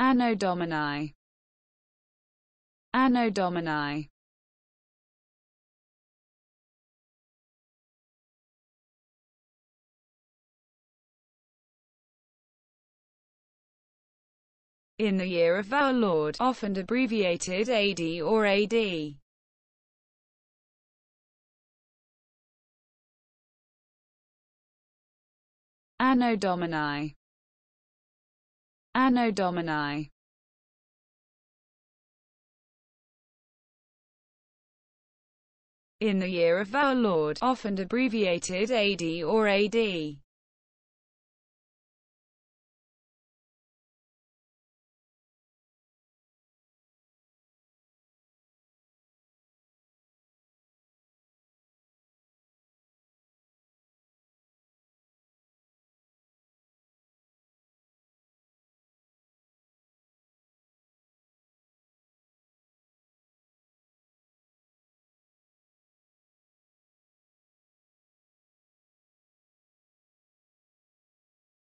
Anno Domini. Anno Domini. in the year of our Lord, often abbreviated AD or AD. Anno Domini Anno Domini in the year of our Lord, often abbreviated AD or AD.